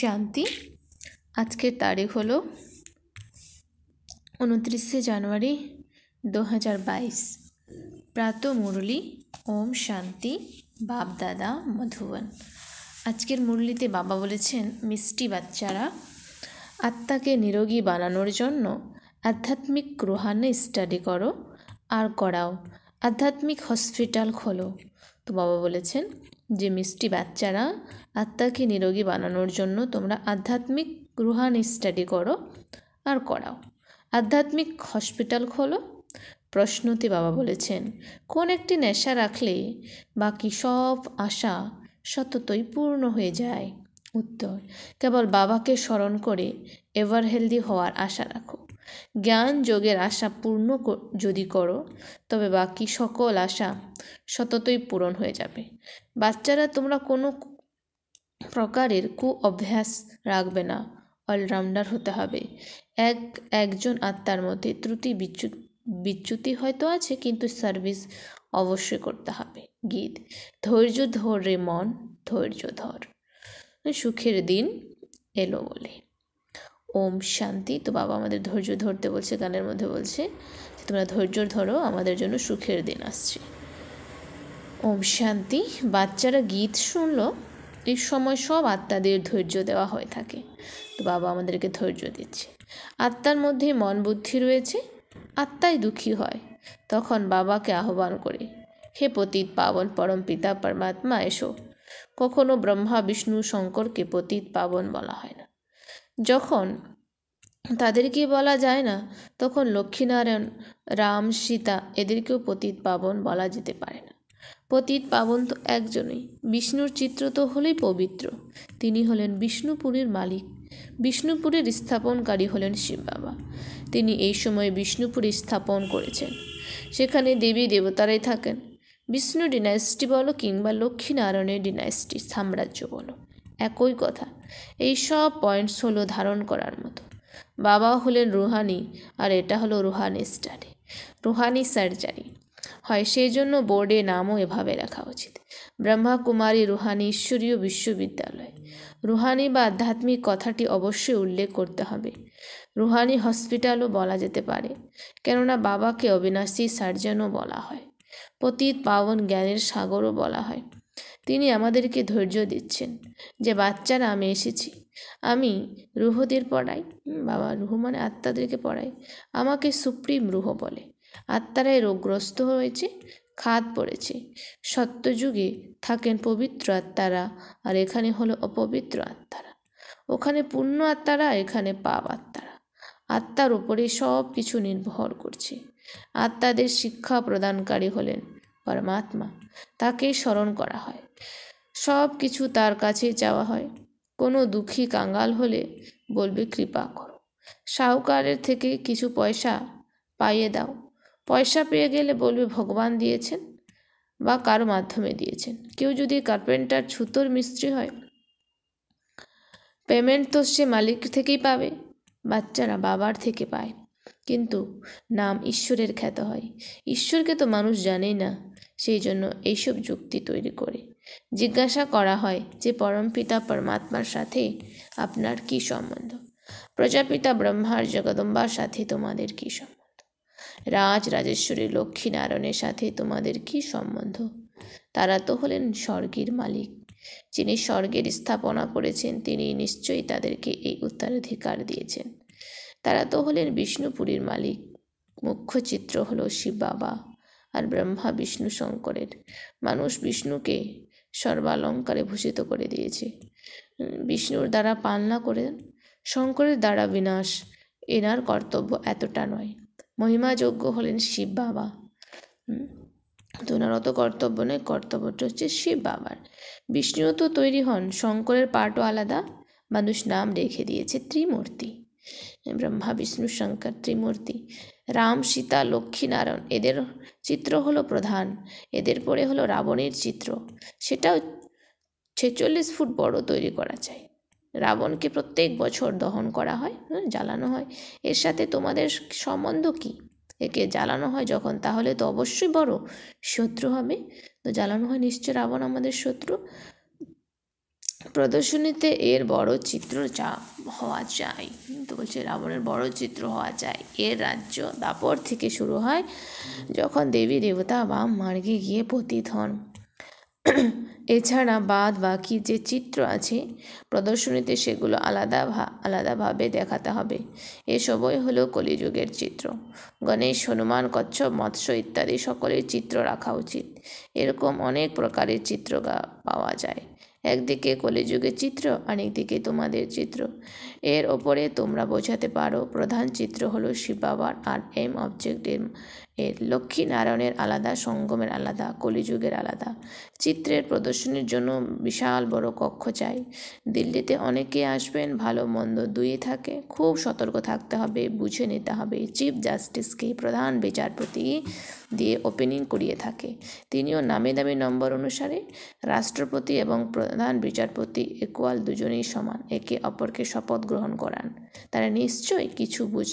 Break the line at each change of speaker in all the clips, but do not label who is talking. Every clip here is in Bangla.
শান্তি আজকের তারিখ হলো উনত্রিশে জানুয়ারি দু হাজার বাইশ প্রাত মুরলী ওম শান্তি বাপ দাদা মধুবন আজকের মুরলিতে বাবা বলেছেন মিষ্টি বাচ্চারা আত্মাকে নিরোগী বানানোর জন্য আধ্যাত্মিক গ্রহাণে স্টাডি করো আর করাও আধ্যাত্মিক হসপিটাল খোলো তো বাবা বলেছেন যে মিষ্টি বাচ্চারা আত্মাকে নিরোগী বানানোর জন্য তোমরা আধ্যাত্মিক রুহান স্টাডি করো আর করাও আধ্যাত্মিক হসপিটাল খোলো প্রশ্নতে বাবা বলেছেন কোন একটি নেশা রাখলে বাকি সব আশা সততই পূর্ণ হয়ে যায় উত্তর কেবল বাবাকে স্মরণ করে এভার হেলদি হওয়ার আশা রাখো জ্ঞান যোগের আশা পূর্ণ যদি করো তবে বাকি সকল আশা সততই পূরণ হয়ে যাবে বাচ্চারা তোমরা কোনো প্রকারের কু অভ্যাস রাখবে না অলরাউন্ডার হতে হবে এক একজন আত্মার মধ্যে ত্রুটি বিচ্যু বিচ্যুতি হয়তো আছে কিন্তু সার্ভিস অবশ্যই করতে হবে গীত ধৈর্য ধর রে মন ধৈর্য ধর সুখের দিন এলো বলে ওম শান্তি তো বাবা আমাদের ধৈর্য ধরতে বলছে গানের মধ্যে বলছে তোমরা ধৈর্য ধরো আমাদের জন্য সুখের দিন আসছে ওম শান্তি বাচ্চারা গীত শুনল এই সময় সব আত্মাদের ধৈর্য দেওয়া হয়ে থাকে তো বাবা আমাদেরকে ধৈর্য দিচ্ছে আত্মার মধ্যে মন বুদ্ধি রয়েছে আত্মাই দুঃখী হয় তখন বাবাকে আহ্বান করে হে পতীত পাবন পরম পিতা পরমাত্মা এসো কখনো ব্রহ্মা বিষ্ণু শঙ্করকে পতীত পাবন বলা হয় না যখন তাদেরকে বলা যায় না তখন লক্ষ্মীনারায়ণ রাম সীতা এদেরকেও পতিত পাবন বলা যেতে পারে না পতিত পাবন তো একজনই বিষ্ণুর চিত্র তো হলেই পবিত্র তিনি হলেন বিষ্ণুপুরের মালিক বিষ্ণুপুরের স্থাপনকারী হলেন শিব বাবা তিনি এই সময় বিষ্ণুপুরে স্থাপন করেছেন সেখানে দেবী দেবতারাই থাকেন বিষ্ণু ডিনাস্টি বলো কিংবা লক্ষ্মীনারায়ণের ডিনাস্টি সাম্রাজ্য বলো একই কথা এই সব পয়েন্টস হলো ধারণ করার মতো বাবা হলেন রুহানি আর এটা হলো রুহানি স্টাডি রুহানি সার্জারি হয় সেই জন্য বোর্ডে নামও এভাবে রাখা উচিত ব্রহ্মাকুমারী রুহানি ঈশ্বরীয় বিশ্ববিদ্যালয় রুহানি বা আধ্যাত্মিক কথাটি অবশ্যই উল্লেখ করতে হবে রুহানি হসপিটালও বলা যেতে পারে কেননা বাবাকে অবিনাশী সার্জনও বলা হয় পতীত পাবন জ্ঞানের সাগরও বলা হয় তিনি আমাদেরকে ধৈর্য দিচ্ছেন যে বাচ্চারা আমি এসেছি আমি রুহদের পড়াই বাবা রুহ মানে আত্মাদেরকে পড়াই আমাকে সুপ্রিম রুহ বলে আত্মারাই রোগগ্রস্ত হয়েছে খাদ পড়েছে সত্যযুগে থাকেন পবিত্র আত্মারা আর এখানে হলো অপবিত্র আত্মারা ওখানে পুণ্য আত্মারা এখানে পাপ আত্মারা আত্মার উপরে সব কিছু নির্ভর করছে আত্মাদের শিক্ষা প্রদানকারী হলেন পরমাত্মা তাকে স্মরণ করা হয় সব কিছু তার কাছে চাওয়া হয় কোনো দুঃখী কাঙ্গাল হলে বলবে কৃপা করো সাহুকারের থেকে কিছু পয়সা পাইয়ে দাও পয়সা পেয়ে গেলে বলবে ভগবান দিয়েছেন বা কারো মাধ্যমে দিয়েছেন কেউ যদি কার্পেন্টার ছুতোর মিস্ত্রি হয় পেমেন্ট তো সে মালিক থেকেই পাবে বাচ্চারা বাবার থেকে পায় কিন্তু নাম ঈশ্বরের খ্যাত হয় ঈশ্বরকে তো মানুষ জানেই না সেই জন্য এইসব যুক্তি তৈরি করে জিজ্ঞাসা করা হয় যে পরমপিতা পরমাত্মার সাথে আপনার কি সম্বন্ধ প্রজাপিতা ব্রহ্মার জগদম্বার সাথে তোমাদের কি সম্বন্ধ রাজ রাজেশ্বরী লক্ষ্মী নারায়ণের সাথে তোমাদের কি সম্বন্ধ তারা তো হলেন স্বর্গের মালিক যিনি স্বর্গের স্থাপনা করেছেন তিনি নিশ্চয়ই তাদেরকে এই উত্তরাধিকার দিয়েছেন তারা তো হলেন বিষ্ণুপুরীর মালিক মুখ্য চিত্র হল শিব বাবা আর ব্রহ্মা বিষ্ণু শঙ্করের মানুষ বিষ্ণুকে সর্বালঙ্কারে ভূষিত করে দিয়েছি বিষ্ণুর দ্বারা পালনা করে শঙ্করের দ্বারা বিনাশ এনার কর্তব্য এতটা নয় মহিমাযোগ্য হলেন শিব বাবা তোনার অত কর্তব্য নয় কর্তব্যটা হচ্ছে শিব বাবার বিষ্ণুও তো তৈরি হন শঙ্করের পাটও আলাদা মানুষ নাম রেখে দিয়েছে ত্রিমূর্তি ব্রহ্মা বিষ্ণু শঙ্কর ত্রিমূর্তি রাম সীতা লক্ষ্মীনারায়ণ এদের চিত্র হলো প্রধান এদের পরে হলো রাবণের চিত্র সেটাও ছেচল্লিশ ফুট বড় তৈরি করা চাই রাবণকে প্রত্যেক বছর দহন করা হয় জ্বালানো হয় এর সাথে তোমাদের সম্বন্ধ কী একে জ্বালানো হয় যখন তাহলে তো অবশ্যই বড় শত্রু হবে তো জ্বালানো হয় নিশ্চয় রাবণ আমাদের শত্রু প্রদর্শনীতে এর বড় চিত্র চা হওয়া চাই তো বলছে রাবণের বড় চিত্র হওয়া চাই এর রাজ্য দাপর থেকে শুরু হয় যখন দেবী দেবতা বাম মার্গে গিয়ে পতিত হন এছাড়া বাদ বাকি যে চিত্র আছে প্রদর্শনীতে সেগুলো আলাদা আলাদাভাবে দেখাতে হবে এসবই হলো কলিযুগের চিত্র গণেশ হনুমান কচ্ছপ মৎস্য ইত্যাদি সকলের চিত্র রাখা উচিত এরকম অনেক প্রকারের চিত্র পাওয়া যায় একদিকে কলিযুগের চিত্র আরেকদিকে তোমাদের চিত্র এর ওপরে তোমরা বোঝাতে পারো প্রধান চিত্র হলো শিব বাবার আর এম অবজেক্টের এর লক্ষ্মীনারায়ণের আলাদা সঙ্গমের আলাদা কলিযুগের আলাদা চিত্রের প্রদর্শনীর জন্য বিশাল বড় কক্ষ চাই দিল্লিতে অনেকে আসবেন ভালো মন্দ দুই থাকে খুব সতর্ক থাকতে হবে বুঝে নিতে হবে চিফ জাস্টিসকে প্রধান বিচারপতি দিয়ে ওপেনিং করিয়ে থাকে তিনিও নামে দামি নম্বর অনুসারে রাষ্ট্রপতি এবং প্রধান বিচারপতি একুয়াল দুজনেই সমান একে অপরকে শপথ গ্রহণ করান তারা নিশ্চয়ই কিছু বুঝ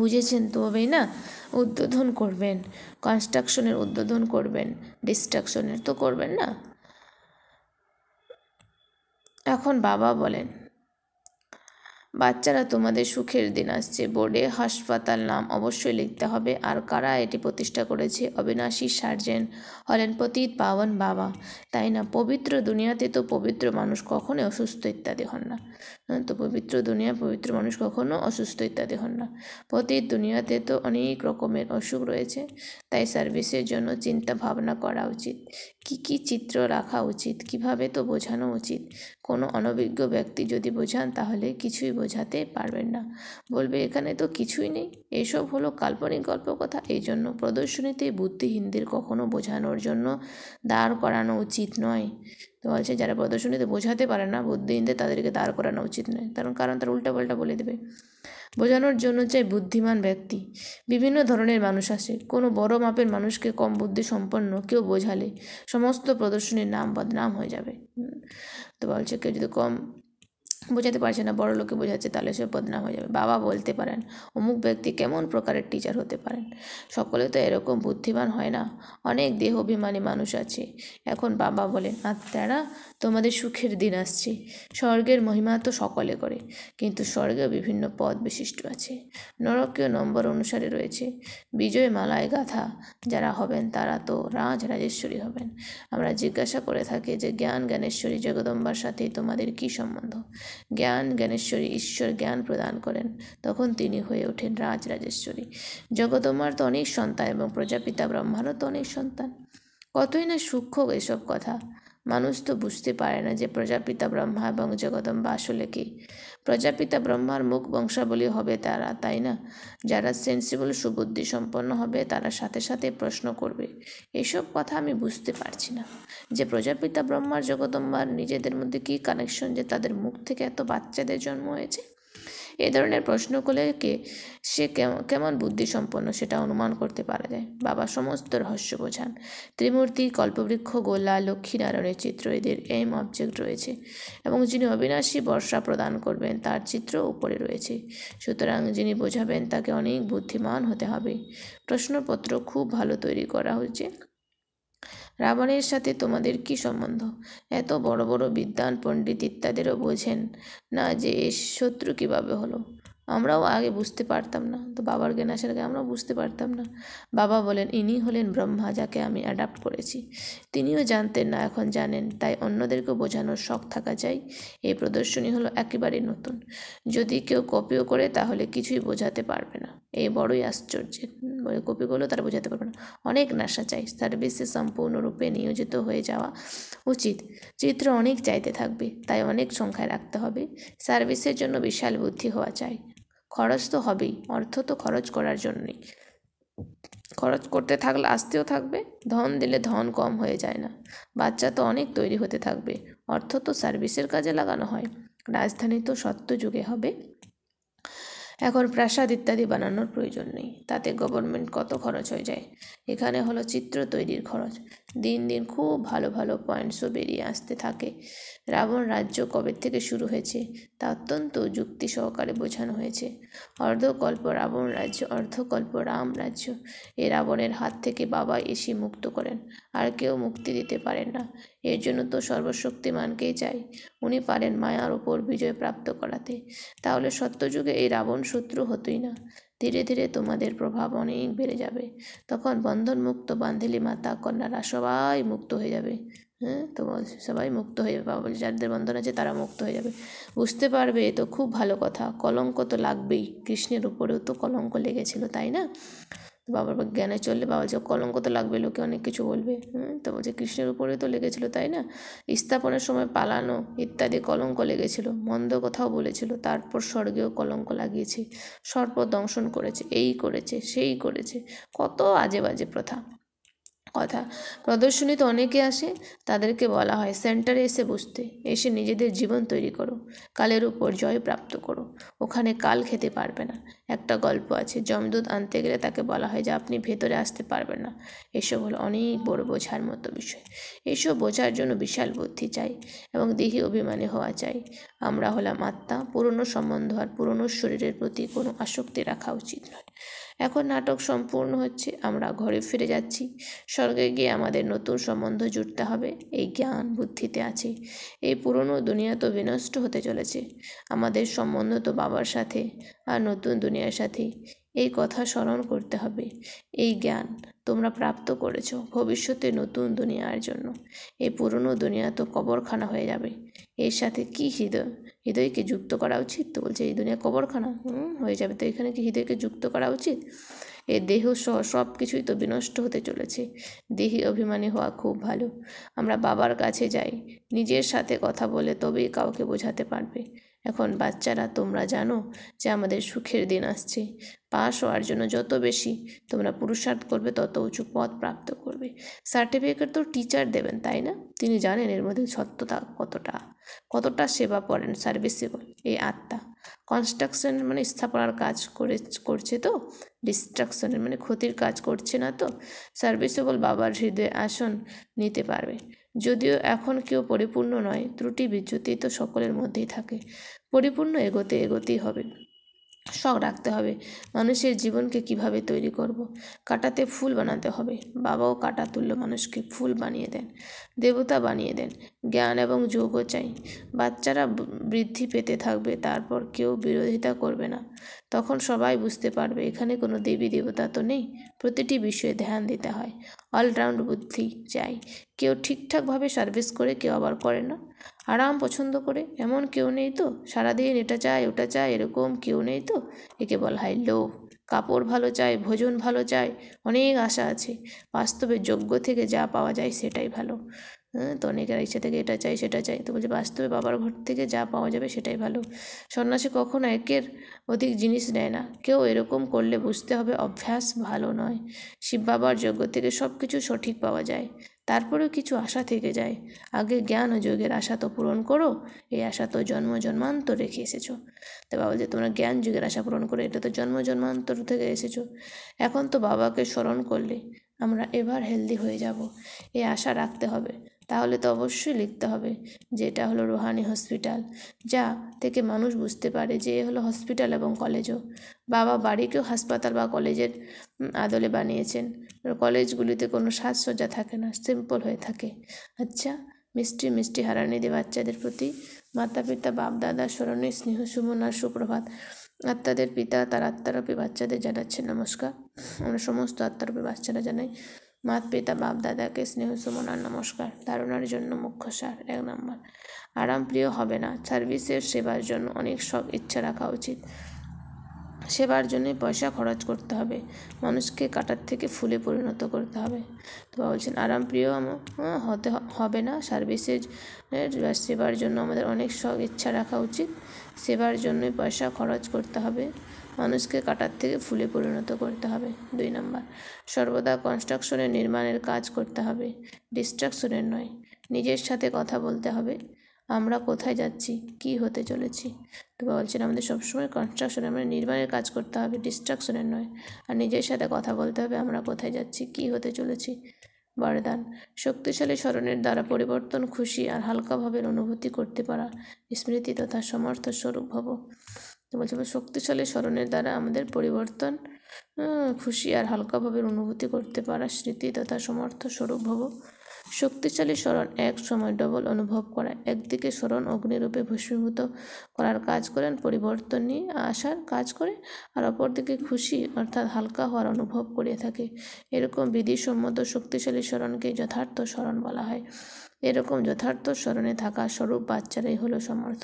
বুঝেছেন তবেই না উদ্বোধন করবেন কনস্ট্রাকশনের উদ্বোধন করবেন ডিস্ট্রাকশনের তো করবেন না এখন বাবা বলেন বাচ্চারা তোমাদের সুখের দিন আসছে বোর্ডে হাসপাতাল নাম অবশ্যই লিখতে হবে আর কারা এটি প্রতিষ্ঠা করেছে অবিনাশী সার্জেন হলেন পতীত পাওয়ান বাবা তাই না পবিত্র দুনিয়াতে তো পবিত্র মানুষ কখনোই অসুস্থ ইত্যাদি হন না হ্যাঁ, তো পবিত্র দুনিয়া পবিত্র মানুষ কখনো অসুস্থ ইত্যাদি হন না পতীত দুনিয়াতে তো অনেক রকমের অসুখ রয়েছে তাই সার্ভিসের জন্য চিন্তা ভাবনা করা উচিত কি কি চিত্র রাখা উচিত কিভাবে তো বোঝানো উচিত কোনো অনভিজ্ঞ ব্যক্তি যদি বোঝান তাহলে কিছুই বোঝাতে পারবেন না বলবে এখানে তো কিছুই নেই এসব হলো কাল্পনিক গল্প কথা এই জন্য প্রদর্শনীতে বুদ্ধিহীনদের কখনো বোঝানোর জন্য দাঁড় করানো উচিত নয় তো বলছে যারা প্রদর্শনীতে বোঝাতে পারে না বুদ্ধিহীনদের তাদেরকে দাঁড় করানো উচিত নয় কারণ কারণ তারা পাল্টা বলে দেবে বোঝানোর জন্য চাই বুদ্ধিমান ব্যক্তি বিভিন্ন ধরনের মানুষ আসে কোনো বড় মাপের মানুষকে কম বুদ্ধি সম্পন্ন কেউ বোঝালে সমস্ত প্রদর্শনীর নাম বদনাম হয়ে যাবে তো বলছে কেউ যদি কম বোঝাতে পারছে না বড় লোকে বোঝাচ্ছে তাহলে সে বদনাম হয়ে যাবে বাবা বলতে পারেন অমুক ব্যক্তি কেমন প্রকারের টিচার হতে পারেন সকলে তো এরকম বুদ্ধিমান হয় না অনেক অভিমানী মানুষ আছে এখন বাবা বলেন আত্মারা তোমাদের সুখের দিন আসছে স্বর্গের মহিমা তো সকলে করে কিন্তু স্বর্গে বিভিন্ন পদ বিশিষ্ট আছে নরকীয় নম্বর অনুসারে রয়েছে বিজয় মালায় গাথা যারা হবেন তারা তো রাজ রাজেশ্বরী হবেন আমরা জিজ্ঞাসা করে থাকি যে জ্ঞান জ্ঞানেশ্বরী জগদম্বার সাথে তোমাদের কি সম্বন্ধ জ্ঞান জ্ঞানেশ্বরী ঈশ্বর জ্ঞান প্রদান করেন তখন তিনি হয়ে ওঠেন রাজ রাজেশ্বরী জগদমার তো অনেক সন্তান এবং প্রজাপিতা ব্রহ্মারও তো অনেক সন্তান কতই না সূক্ষ্ম এসব কথা মানুষ তো বুঝতে পারে না যে প্রজাপিতা ব্রহ্মা এবং জগদম্বা আসলে কি প্রজাপিতা ব্রহ্মার মুখ বংশাবলী হবে তারা তাই না যারা সেন্সিবল সুবুদ্ধি সম্পন্ন হবে তারা সাথে সাথে প্রশ্ন করবে এসব কথা আমি বুঝতে পারছি না যে প্রজাপিতা ব্রহ্মার জগদম্বার নিজেদের মধ্যে কি কানেকশন যে তাদের মুখ থেকে এত বাচ্চাদের জন্ম হয়েছে এ ধরনের প্রশ্ন করলে কে সে কেমন বুদ্ধিসম্পন্ন সেটা অনুমান করতে পারা যায় বাবা সমস্ত রহস্য বোঝান ত্রিমূর্তি কল্পবৃক্ষ গোলা লক্ষ্মীনারায়ণের চিত্র এদের এম অবজেক্ট রয়েছে এবং যিনি অবিনাশী বর্ষা প্রদান করবেন তার চিত্র উপরে রয়েছে সুতরাং যিনি বোঝাবেন তাকে অনেক বুদ্ধিমান হতে হবে প্রশ্নপত্র খুব ভালো তৈরি করা হয়েছে রাবণের সাথে তোমাদের কি সম্বন্ধ এত বড় বড় বিদ্বান পণ্ডিত ইত্যাদিরও বোঝেন না যে শত্রু কীভাবে হলো আমরাও আগে বুঝতে পারতাম না তো বাবার জ্ঞান আসার আগে আমরাও বুঝতে পারতাম না বাবা বলেন ইনি হলেন ব্রহ্মা যাকে আমি অ্যাডাপ্ট করেছি তিনিও জানতেন না এখন জানেন তাই অন্যদেরকে বোঝানোর শখ থাকা চাই এই প্রদর্শনী হলো একেবারে নতুন যদি কেউ কপিও করে তাহলে কিছুই বোঝাতে পারবে না এই বড়ই আশ্চর্যের মানে কপি করলেও তারা বোঝাতে পারবে না অনেক নাশা চাই সার্ভিসে সম্পূর্ণরূপে নিয়োজিত হয়ে যাওয়া উচিত চিত্র অনেক চাইতে থাকবে তাই অনেক সংখ্যায় রাখতে হবে সার্ভিসের জন্য বিশাল বুদ্ধি হওয়া চাই খরচ তো হবেই অর্থ তো খরচ করার জন্যই খরচ করতে থাকলে আসতেও থাকবে ধন দিলে ধন কম হয়ে যায় না বাচ্চা তো অনেক তৈরি হতে থাকবে অর্থ তো সার্ভিসের কাজে লাগানো হয় রাজধানী তো সত্য যুগে হবে এখন প্রাসাদ ইত্যাদি বানানোর প্রয়োজন নেই তাতে গভর্নমেন্ট কত খরচ হয়ে যায় এখানে হলো চিত্র তৈরির খরচ দিন দিন খুব ভালো ভালো পয়েন্টসও বেরিয়ে আসতে থাকে রাবণ রাজ্য কবে থেকে শুরু হয়েছে তা অত্যন্ত যুক্তি সহকারে বোঝানো হয়েছে অর্ধকল্প রাবণ রাজ্য অর্ধকল্প রাম রাজ্য এ রাবণের হাত থেকে বাবা এসে মুক্ত করেন আর কেউ মুক্তি দিতে পারেন না এর জন্য তো সর্বশক্তিমানকেই চাই উনি পারেন মায়ার ওপর বিজয় প্রাপ্ত করাতে তাহলে সত্যযুগে এই রাবণ শত্রু হতোই না ধীরে ধীরে তোমাদের প্রভাব অনেক বেড়ে যাবে তখন বন্ধনমুক্ত বান্ধেলি মাতা কন্যারা সবাই মুক্ত হয়ে যাবে হ্যাঁ তো সবাই মুক্ত হয়ে যাবে বাবা বলে যাদের বন্ধন আছে তারা মুক্ত হয়ে যাবে বুঝতে পারবে তো খুব ভালো কথা কলঙ্ক তো লাগবেই কৃষ্ণের উপরেও তো কলঙ্ক লেগেছিল তাই না তো বাবার জ্ঞানে চললে বাবা যে কলঙ্ক তো লাগবে লোকে অনেক কিছু বলবে হুম তো বলছে কৃষ্ণের উপরে তো লেগেছিল তাই না স্থাপনের সময় পালানো ইত্যাদি কলঙ্ক লেগেছিল মন্দ কথাও বলেছিল তারপর স্বর্গেও কলঙ্ক লাগিয়েছে সর্প দংশন করেছে এই করেছে সেই করেছে কত আজে বাজে প্রথা কথা প্রদর্শনীতে অনেকে আসে তাদেরকে বলা হয় সেন্টারে এসে বুঝতে এসে নিজেদের জীবন তৈরি করো কালের উপর জয় প্রাপ্ত করো ওখানে কাল খেতে পারবে না একটা গল্প আছে জমদুত আনতে গেলে তাকে বলা হয় যে আপনি ভেতরে আসতে পারবেন না এসব হলো অনেক বড় বোঝার মতো বিষয় এসব বোঝার জন্য বিশাল বুদ্ধি চাই এবং দেহি অভিমানী হওয়া চাই আমরা হলাম আত্মা পুরনো সম্বন্ধ আর পুরনো শরীরের প্রতি কোনো আসক্তি রাখা উচিত নয় এখন নাটক সম্পূর্ণ হচ্ছে আমরা ঘরে ফিরে যাচ্ছি স্বর্গে গিয়ে আমাদের নতুন সম্বন্ধ জুটতে হবে এই জ্ঞান বুদ্ধিতে আছে এই পুরনো দুনিয়া তো বিনষ্ট হতে চলেছে আমাদের সম্বন্ধ তো বাবার সাথে আর নতুন দুনিয়ার সাথে এই কথা স্মরণ করতে হবে এই জ্ঞান তোমরা প্রাপ্ত করেছ ভবিষ্যতে নতুন দুনিয়ার জন্য এই পুরনো দুনিয়া তো কবরখানা হয়ে যাবে এর সাথে কি হৃদয় হৃদয়কে যুক্ত করা উচিত তো বলছে এই দুনিয়া কবরখানা হুম হয়ে যাবে তো এখানে কি হৃদয়কে যুক্ত করা উচিত এ দেহ সহ সব কিছুই তো বিনষ্ট হতে চলেছে দেহি অভিমানী হওয়া খুব ভালো আমরা বাবার কাছে যাই নিজের সাথে কথা বলে তবেই কাউকে বোঝাতে পারবে এখন বাচ্চারা তোমরা জানো যে আমাদের সুখের দিন আসছে পাশ হওয়ার জন্য যত বেশি তোমরা পুরুষার্থ করবে তত উঁচু পদ প্রাপ্ত করবে সার্টিফিকেট তো টিচার দেবেন তাই না তিনি জানেন এর মধ্যে সত্যতা কতটা কতটা সেবা করেন সার্ভিসেবল এই আত্মা কনস্ট্রাকশনের মানে স্থাপনার কাজ করে করছে তো ডিস্ট্রাকশনের মানে ক্ষতির কাজ করছে না তো সার্ভিসেবল বাবার হৃদয়ে আসন নিতে পারবে যদিও এখন কেউ পরিপূর্ণ নয় ত্রুটি বিচ্যুতি তো সকলের মধ্যেই থাকে পরিপূর্ণ এগোতে এগোতেই হবে শখ রাখতে হবে মানুষের জীবনকে কিভাবে তৈরি করব। কাটাতে ফুল বানাতে হবে বাবাও কাটা তুল্য মানুষকে ফুল বানিয়ে দেন দেবতা বানিয়ে দেন জ্ঞান এবং যোগ চাই বাচ্চারা বৃদ্ধি পেতে থাকবে তারপর কেউ বিরোধিতা করবে না তখন সবাই বুঝতে পারবে এখানে কোনো দেবী দেবতা তো নেই প্রতিটি বিষয়ে ধ্যান দিতে হয় অলরাউন্ড বুদ্ধি চাই কেউ ঠিকঠাকভাবে সার্ভিস করে কেউ আবার করে না আরাম পছন্দ করে এমন কেউ নেই তো সারাদিন এটা চায় ওটা চায় এরকম কেউ নেই তো একে বলা হয় লো কাপড় ভালো চায় ভোজন ভালো চায় অনেক আশা আছে বাস্তবে যোগ্য থেকে যা পাওয়া যায় সেটাই ভালো হ্যাঁ তো অনেকের ইচ্ছা থেকে এটা চাই সেটা চাই তো বলছে বাস্তবে বাবার ঘর থেকে যা পাওয়া যাবে সেটাই ভালো সন্ন্যাসী কখনো একের অধিক জিনিস নেয় না কেউ এরকম করলে বুঝতে হবে অভ্যাস ভালো নয় শিব বাবার যোগ্য থেকে সব কিছু সঠিক পাওয়া যায় তারপরেও কিছু আশা থেকে যায় আগে জ্ঞান ও যোগের আশা তো পূরণ করো এই আশা তো জন্ম জন্মান্তর রেখে এসেছো তো বাবা যে তোমরা জ্ঞান যুগের আশা পূরণ করো এটা তো জন্ম জন্মান্তর থেকে এসেছো এখন তো বাবাকে স্মরণ করলে আমরা এবার হেলদি হয়ে যাব এই আশা রাখতে হবে তাহলে তো অবশ্যই লিখতে হবে যে এটা হলো রোহানি হসপিটাল যা থেকে মানুষ বুঝতে পারে যে এ হলো হসপিটাল এবং কলেজও বাবা বাড়িকেও হাসপাতাল বা কলেজের আদলে বানিয়েছেন কলেজগুলিতে কোনো সাজসজ্জা থাকে না সিম্পল হয়ে থাকে আচ্ছা মিষ্টি মিষ্টি হারানিদি বাচ্চাদের প্রতি মাতা পিতা বাপ দাদা স্মরণে স্নেহ আর সুপ্রভাত আত্মাদের পিতা তার আত্মারূপী বাচ্চাদের জানাচ্ছেন নমস্কার আমরা সমস্ত আত্মারূপী বাচ্চারা জানাই মাত পিতা বাপ দাদাকে স্নেহ সুমনা নমস্কার ধারণার জন্য মুখ্য সার এক নম্বর আরাম প্রিয় হবে না সার্ভিসের সেবার জন্য অনেক সব ইচ্ছা রাখা উচিত সেবার জন্যে পয়সা খরচ করতে হবে মানুষকে কাটার থেকে ফুলে পরিণত করতে হবে তো বলছেন বলছেন আরামপ্রিয় হ্যাঁ, হতে হবে না সার্ভিসের সেবার জন্য আমাদের অনেক সব ইচ্ছা রাখা উচিত সেবার জন্যই পয়সা খরচ করতে হবে মানুষকে কাটার থেকে ফুলে পরিণত করতে হবে দুই নম্বর সর্বদা কনস্ট্রাকশনের নির্মাণের কাজ করতে হবে ডিস্ট্রাকশনের নয় নিজের সাথে কথা বলতে হবে আমরা কোথায় যাচ্ছি কী হতে চলেছি তো বলছেন আমাদের সবসময় কনস্ট্রাকশন মানে নির্মাণের কাজ করতে হবে ডিস্ট্রাকশনের নয় আর নিজের সাথে কথা বলতে হবে আমরা কোথায় যাচ্ছি কী হতে চলেছি বরদান শক্তিশালী স্মরণের দ্বারা পরিবর্তন খুশি আর হালকাভাবে অনুভূতি করতে পারা স্মৃতি তথা সমর্থ স্বরূপ হব বলছে শক্তিশালী স্মরণের দ্বারা আমাদের পরিবর্তন খুশি আর হালকাভাবে অনুভূতি করতে পারা স্মৃতি তথা সমর্থ স্বরূপ ভব শক্তিশালী স্মরণ এক সময় ডবল অনুভব করা একদিকে স্মরণ অগ্নিরূপে ভস্মীভূত করার কাজ করেন পরিবর্তন নিয়ে আসার কাজ করে আর অপরদিকে খুশি অর্থাৎ হালকা হওয়ার অনুভব করিয়ে থাকে এরকম বিধিসম্মত শক্তিশালী স্মরণকে যথার্থ স্মরণ বলা হয় এরকম যথার্থ স্মরণে থাকা স্বরূপ বাচ্চারাই হলো সমর্থ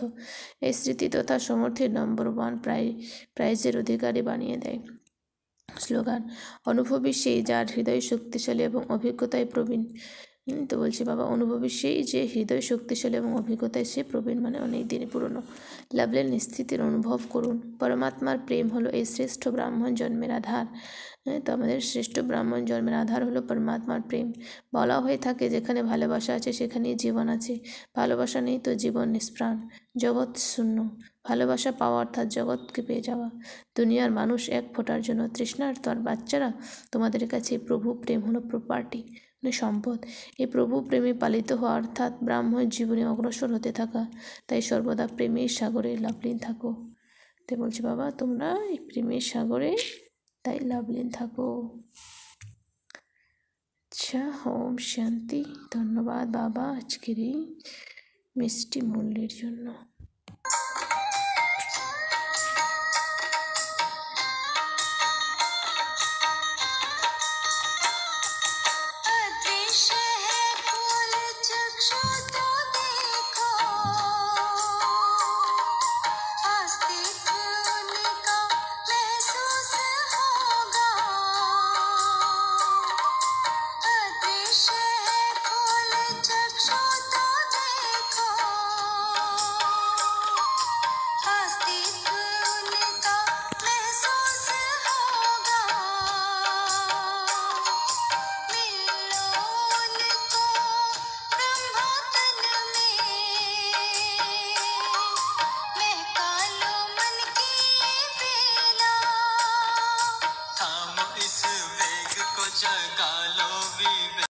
এই স্মৃতি তথা সমর্থের নম্বর ওয়ান প্রাই প্রাইজের অধিকারী বানিয়ে দেয় স্লোগান অনুভবী সেই যার হৃদয় শক্তিশালী এবং অভিজ্ঞতায় প্রবীণ তো বলছি বাবা অনুভবী সেই যে হৃদয় শক্তিশালী এবং অভিজ্ঞতায় সে প্রবীণ মানে অনেক দিনই পুরনো লাভলের নিস্থিতির অনুভব করুন পরমাত্মার প্রেম হলো এই শ্রেষ্ঠ ব্রাহ্মণ জন্মের আধার হ্যাঁ, তো আমাদের শ্রেষ্ঠ ব্রাহ্মণ জন্মের আধার হলো পরমাত্মার প্রেম বলা হয়ে থাকে যেখানে ভালোবাসা আছে সেখানেই জীবন আছে ভালোবাসা নেই তো জীবন নিষ্প্রাণ জগৎ শূন্য ভালোবাসা পাওয়া অর্থাৎ জগৎকে পেয়ে যাওয়া দুনিয়ার মানুষ এক ফোটার জন্য তৃষ্ণার তো আর বাচ্চারা তোমাদের কাছে প্রভু প্রেম হলো প্রপার্টি সম্পদ এই প্রভু প্রেমে পালিত হওয়া অর্থাৎ ব্রাহ্মণ জীবনে অগ্রসর হতে থাকা তাই সর্বদা প্রেমের সাগরে লাভলীন থাকো তাই বলছি বাবা তোমরা এই প্রেমের সাগরে তাই লাভলীন থাকো আচ্ছা হোম শান্তি ধন্যবাদ বাবা আজকের এই মিষ্টি মূল্যের জন্য